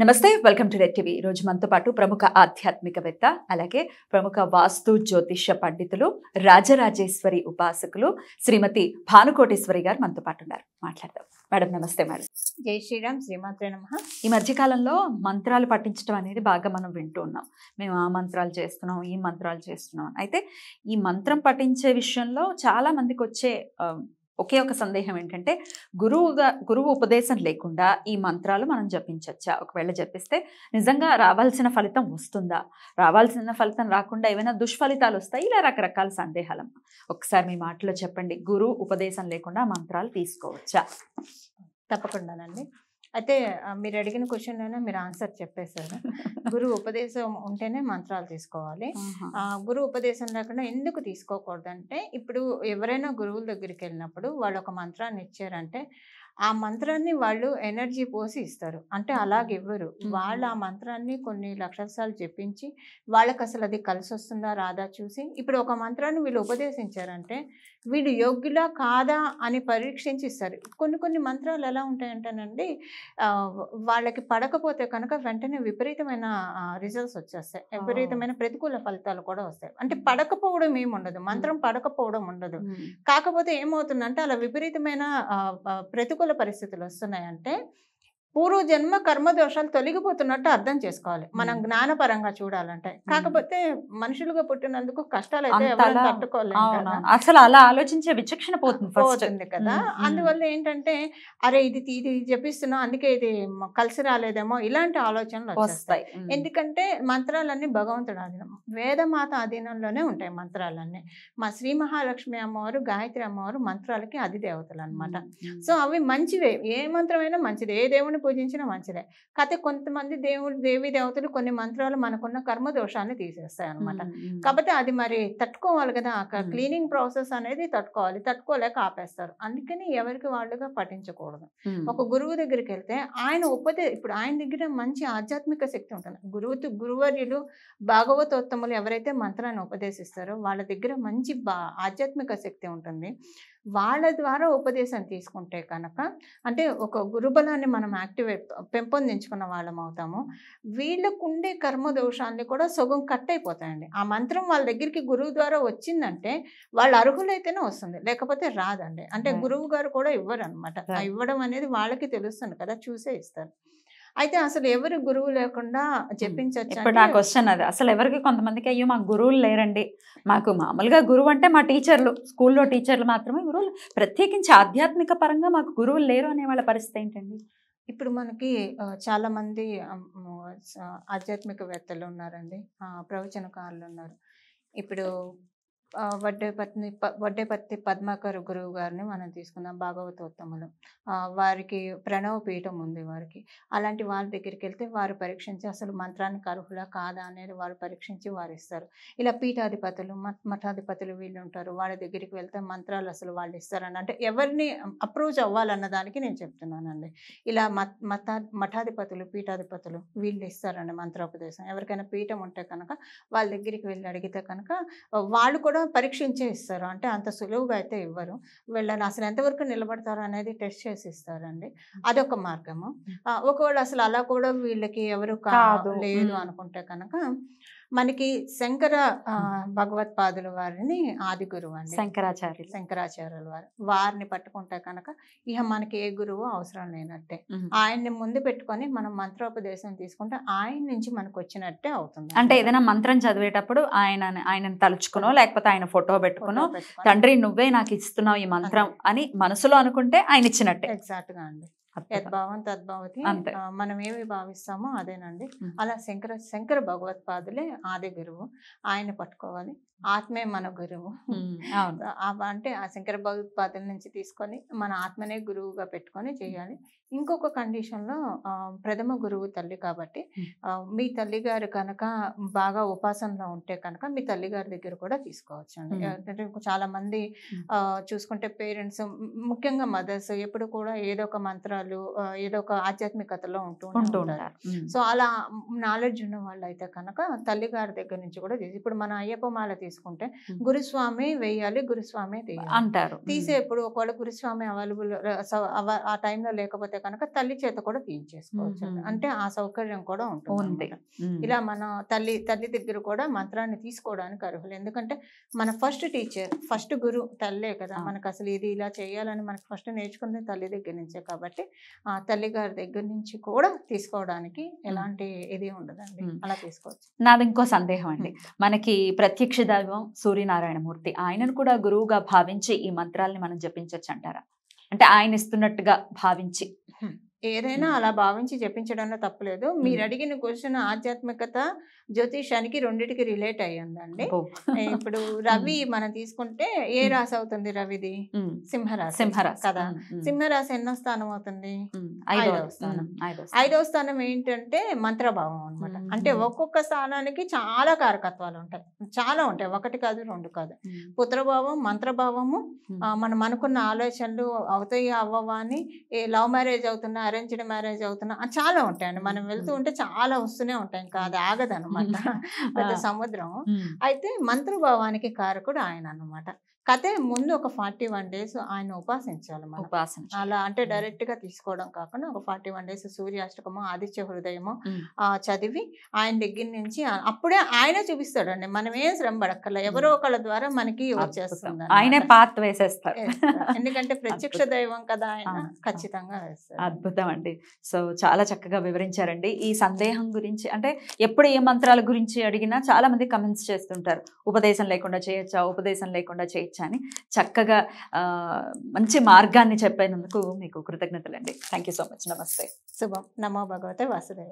నమస్తే welcome to red TV రోజు మనతో పాటు ప్రముఖ ఆధ్యాత్మికవేత్త అలాగే ప్రముఖ వాస్తు జ్యోతిష పండితులు రాజరాజేశ్వరి ఉపాసకులు శ్రీమతి భానుకోటేశ్వరి గారు మనతో పాటు ఉన్నారు మాట్లాడదాం మేడం నమస్తే మేడం జై శ్రీరామ్ శ్రీమాత్రే నమ ఈ మధ్యకాలంలో మంత్రాలు పఠించడం అనేది బాగా మనం వింటూ ఉన్నాం మేము ఆ మంత్రాలు చేస్తున్నాం ఈ మంత్రాలు చేస్తున్నాం అయితే ఈ మంత్రం పఠించే విషయంలో చాలా మందికి వచ్చే ఒకే ఒక సందేహం ఏంటంటే గురువుగా గురువు ఉపదేశం లేకుండా ఈ మంత్రాలు మనం జపించవచ్చా ఒకవేళ జపిస్తే నిజంగా రావాల్సిన ఫలితం వస్తుందా రావాల్సిన ఫలితం రాకుండా ఏమైనా దుష్ఫలితాలు వస్తాయి ఇలా రకరకాల సందేహాలు ఒకసారి మీ మాటలో చెప్పండి గురువు ఉపదేశం లేకుండా మంత్రాలు తీసుకోవచ్చా తప్పకుండానండి అయితే మీరు అడిగిన క్వశ్చన్లోనే మీరు ఆన్సర్ చెప్పేశారు గురువు ఉపదేశం ఉంటేనే మంత్రాలు తీసుకోవాలి గురు ఉపదేశం లేకుండా ఎందుకు తీసుకోకూడదంటే ఇప్పుడు ఎవరైనా గురువుల దగ్గరికి వెళ్ళినప్పుడు వాళ్ళు ఒక మంత్రాన్ని ఇచ్చారంటే ఆ మంత్రాన్ని వాళ్ళు ఎనర్జీ పోసి ఇస్తారు అంటే అలాగివ్వరు వాళ్ళు ఆ మంత్రాన్ని కొన్ని లక్షల సార్లు చెప్పించి వాళ్ళకి అసలు అది కలిసి వస్తుందా రాదా చూసి ఇప్పుడు ఒక మంత్రాన్ని వీళ్ళు ఉపదేశించారంటే వీడు యోగ్యులా కాదా అని పరీక్షించి ఇస్తారు కొన్ని కొన్ని మంత్రాలు ఎలా ఉంటాయంటేనండి వాళ్ళకి పడకపోతే కనుక వెంటనే విపరీతమైన రిజల్ట్స్ వచ్చేస్తాయి విపరీతమైన ప్రతికూల ఫలితాలు కూడా వస్తాయి అంటే పడకపోవడం ఏమి ఉండదు మంత్రం పడకపోవడం ఉండదు కాకపోతే ఏమవుతుందంటే అలా విపరీతమైన ప్రతికూల ప్రతికూల పరిస్థితులు వస్తున్నాయంటే పూర్వజన్మ కర్మదోషాలు తొలగిపోతున్నట్టు అర్థం చేసుకోవాలి మనం జ్ఞానపరంగా చూడాలంటే కాకపోతే మనుషులుగా పుట్టినందుకు కష్టాలు అయితే అసలు అలా ఆలోచించే విచక్షణ పోతుంది కదా అందువల్ల ఏంటంటే అరే ఇది ఇది జపిస్తున్నాం అందుకే ఇది కలిసి రాలేదేమో ఇలాంటి ఆలోచనలు వస్తాయి ఎందుకంటే మంత్రాలన్నీ భగవంతుడు ఆధీనం వేదమాత అధీనంలోనే ఉంటాయి మంత్రాలన్నీ మా శ్రీ మహాలక్ష్మి అమ్మవారు గాయత్రి అమ్మవారు మంత్రాలకి అధిదేవతలు అనమాట సో అవి మంచివే ఏ మంత్రమైనా మంచిది ఏ దేవుని పూజించిన మంచిదే కాకపోతే కొంతమంది దేవుడు దేవి దేవతలు కొన్ని మంత్రాలు మనకున్న కర్మ దోషాన్ని తీసేస్తాయి అనమాట కాబట్టి అది మరి తట్టుకోవాలి కదా క్లీనింగ్ ప్రాసెస్ అనేది తట్టుకోవాలి తట్టుకోలేక ఆపేస్తారు అందుకని ఎవరికి వాళ్ళుగా పఠించకూడదు ఒక గురువు దగ్గరికి వెళ్తే ఆయన ఉపదే ఇప్పుడు ఆయన దగ్గర మంచి ఆధ్యాత్మిక శక్తి ఉంటుంది గురువు గురువర్యులు భాగవతోత్తములు ఎవరైతే మంత్రాన్ని ఉపదేశిస్తారో వాళ్ళ దగ్గర మంచి ఆధ్యాత్మిక శక్తి ఉంటుంది వాళ్ళ ద్వారా ఉపదేశం తీసుకుంటే కనుక అంటే ఒక గురుబలాన్ని మనం యాక్టివేట్ పెంపొందించుకున్న వాళ్ళం అవుతాము వీళ్ళకు ఉండే దోషాన్ని కూడా సగం కట్ అయిపోతాయండి ఆ మంత్రం వాళ్ళ దగ్గరికి గురువు ద్వారా వచ్చిందంటే వాళ్ళు అర్హులైతేనే వస్తుంది లేకపోతే రాదండి అంటే గురువు గారు కూడా ఇవ్వరు అనమాట ఇవ్వడం అనేది వాళ్ళకి తెలుస్తుంది కదా చూసే ఇస్తారు అయితే అసలు ఎవరు గురువు లేకుండా చెప్పించవచ్చు ఇప్పుడు నా క్వశ్చన్ అది అసలు ఎవరికి కొంతమందికి అయ్యో మాకు గురువులు లేరండి మాకు మామూలుగా గురువు అంటే మా టీచర్లు స్కూల్లో టీచర్లు మాత్రమే గురువులు ప్రత్యేకించి ఆధ్యాత్మిక పరంగా మాకు గురువులు లేరు అనే వాళ్ళ పరిస్థితి ఏంటండి ఇప్పుడు మనకి చాలామంది ఆధ్యాత్మికవేత్తలు ఉన్నారండి ప్రవచనకారులు ఉన్నారు ఇప్పుడు వడ్డేపత్ని వడ్డేపత్తి పద్మాకర్ గురువు గారిని మనం తీసుకుందాం భాగవతోత్తములు వారికి ప్రణవ పీఠం ఉంది వారికి అలాంటి వాళ్ళ దగ్గరికి వెళ్తే వారు పరీక్షించి అసలు మంత్రానికి అర్హులా కాదా అనేది వారు పరీక్షించి వారు ఇస్తారు ఇలా పీఠాధిపతులు మఠాధిపతులు వీళ్ళు ఉంటారు వాళ్ళ దగ్గరికి వెళ్తే మంత్రాలు అసలు వాళ్ళు ఇస్తారని అంటే ఎవరిని అప్రూవ్ అవ్వాలన్న దానికి నేను చెప్తున్నానండి ఇలా మత మఠాధిపతులు పీఠాధిపతులు వీళ్ళు ఇస్తారండి మంత్రోపదేశం ఎవరికైనా పీఠం ఉంటే కనుక వాళ్ళ దగ్గరికి వెళ్ళి అడిగితే కనుక వాళ్ళు కూడా పరీక్షించే ఇస్తారు అంటే అంత సులువుగా అయితే ఇవ్వరు వీళ్ళని అసలు ఎంతవరకు నిలబడతారు అనేది టెస్ట్ చేసి ఇస్తారండి అదొక మార్గము ఒకవేళ అసలు అలా కూడా వీళ్ళకి ఎవరు కాదు లేదు అనుకుంటే కనుక మనకి శంకర భగవత్పాదుల వారిని ఆది గురువు అండి శంకరాచార్యులు శంకరాచార్యుల వారు వారిని పట్టుకుంటే కనుక ఇక మనకి ఏ గురువు అవసరం లేనట్టే ఆయన్ని ముందు పెట్టుకొని మనం మంత్రోపదేశం తీసుకుంటే ఆయన నుంచి మనకు వచ్చినట్టే అవుతుంది అంటే ఏదైనా మంత్రం చదివేటప్పుడు ఆయన ఆయనను తలుచుకునో లేకపోతే ఆయన ఫోటో పెట్టుకును తండ్రి నువ్వే నాకు ఇస్తున్నావు ఈ మంత్రం అని మనసులో అనుకుంటే ఆయన ఇచ్చినట్టే ఎగ్జాక్ట్గా అండి యద్భావం తద్భావతి మనం ఏమి భావిస్తామో అదేనండి అలా శంకర శంకర భగవత్పాదులే ఆది గురువు ఆయన పట్టుకోవాలి ఆత్మే మన గురువు అంటే ఆ శంకర భగవత్పాదుల నుంచి తీసుకొని మన ఆత్మనే గురువుగా పెట్టుకొని చేయాలి ఇంకొక కండిషన్లో ప్రథమ గురువు తల్లి కాబట్టి మీ తల్లిగారు కనుక బాగా ఉపాసనలో ఉంటే కనుక మీ తల్లిగారి దగ్గర కూడా తీసుకోవచ్చు అండి చాలా మంది చూసుకుంటే పేరెంట్స్ ముఖ్యంగా మదర్స్ ఎప్పుడు కూడా ఏదో ఒక మంత్రాలు వాళ్ళు ఏదో ఒక ఆధ్యాత్మికతలో ఉంటూ ఉంటారు సో అలా నాలెడ్జ్ ఉన్న వాళ్ళు అయితే కనుక తల్లి గారి దగ్గర నుంచి కూడా ఇప్పుడు మన అయ్యప్ప మాల తీసుకుంటే గురుస్వామి వేయాలి గురుస్వామి అంటారు తీసేప్పుడు ఒకవేళ గురుస్వామి అవైలబుల్ ఆ టైంలో లేకపోతే కనుక తల్లి చేత కూడా తీయించేసుకోవచ్చు అంటే ఆ సౌకర్యం కూడా ఉంటుంది ఇలా మన తల్లి తల్లి దగ్గర కూడా మంత్రాన్ని తీసుకోవడానికి అర్హులు ఎందుకంటే మన ఫస్ట్ టీచర్ ఫస్ట్ గురు తల్లే కదా మనకు అసలు ఇది ఇలా చేయాలని మనకు ఫస్ట్ నేర్చుకున్నది తల్లి దగ్గర నుంచే కాబట్టి ఆ తల్లిగారి దగ్గర నుంచి కూడా తీసుకోవడానికి ఎలాంటి ఇది ఉండదండి అలా తీసుకోవచ్చు నాది ఇంకో సందేహం అండి మనకి ప్రత్యక్ష దైవం సూర్యనారాయణమూర్తి ఆయనను కూడా గురువుగా భావించి ఈ మంత్రాలని మనం జపించవచ్చు అంటారా అంటే ఆయన ఇస్తున్నట్టుగా భావించి ఏదైనా అలా భావించి చెప్పించడంలో తప్పలేదు మీరు అడిగిన క్వశ్చన్ ఆధ్యాత్మికత జ్యోతిషానికి రెండిటికి రిలేట్ అయ్యి ఉందండి ఇప్పుడు రవి మనం తీసుకుంటే ఏ రాశి అవుతుంది రవిది సింహరాశి సింహరాశి కదా సింహరాశి ఎన్నో స్థానం అవుతుంది ఐదవ స్థానం ఐదవ స్థానం ఏంటంటే మంత్రభావం అనమాట అంటే ఒక్కొక్క స్థానానికి చాలా కారకత్వాలు ఉంటాయి చాలా ఉంటాయి ఒకటి కాదు రెండు కాదు పుత్రభావం మంత్రభావము మనం అనుకున్న ఆలోచనలు అవుతాయి అవ్వవా అని లవ్ మ్యారేజ్ అవుతున్నా అరేంజ్డ్ మ్యారేజ్ అవుతున్నా చాలా ఉంటాయండి మనం వెళ్తూ ఉంటే చాలా వస్తూనే ఉంటాయి ఇంకా అది ఆగదు అనమాట సముద్రం అయితే మంత్రభావానికి కారకుడు ఆయన అనమాట కథే ముందు ఒక ఫార్టీ వన్ డేస్ ఆయన ఉపాసించాలి మనం ఉపాసన అలా అంటే డైరెక్ట్ గా తీసుకోవడం కాకుండా ఒక ఫార్టీ వన్ డేస్ సూర్యాష్టకము ఆదిత్య హృదయము చదివి ఆయన దగ్గర నుంచి అప్పుడే ఆయన చూపిస్తాడండి మనం ఏం శ్రమ పడక్కర్లే ఎవరో ఒకళ్ళ ద్వారా మనకి వచ్చేస్తుంది ఆయనే పాత్ర వేసేస్తారు ఎందుకంటే ప్రత్యక్ష దైవం కదా ఆయన ఖచ్చితంగా వేస్తారు అద్భుతం అండి సో చాలా చక్కగా వివరించారండి ఈ సందేహం గురించి అంటే ఎప్పుడు ఏ మంత్రాల గురించి అడిగినా చాలా మంది కమెంట్స్ చేస్తుంటారు ఉపదేశం లేకుండా చేయొచ్చా ఉపదేశం లేకుండా చేయొచ్చు చేయొచ్చా అని చక్కగా మంచి మార్గాన్ని చెప్పినందుకు మీకు కృతజ్ఞతలండి థ్యాంక్ సో మచ్ నమస్తే శుభం నమో భగవతే వాసుదేవ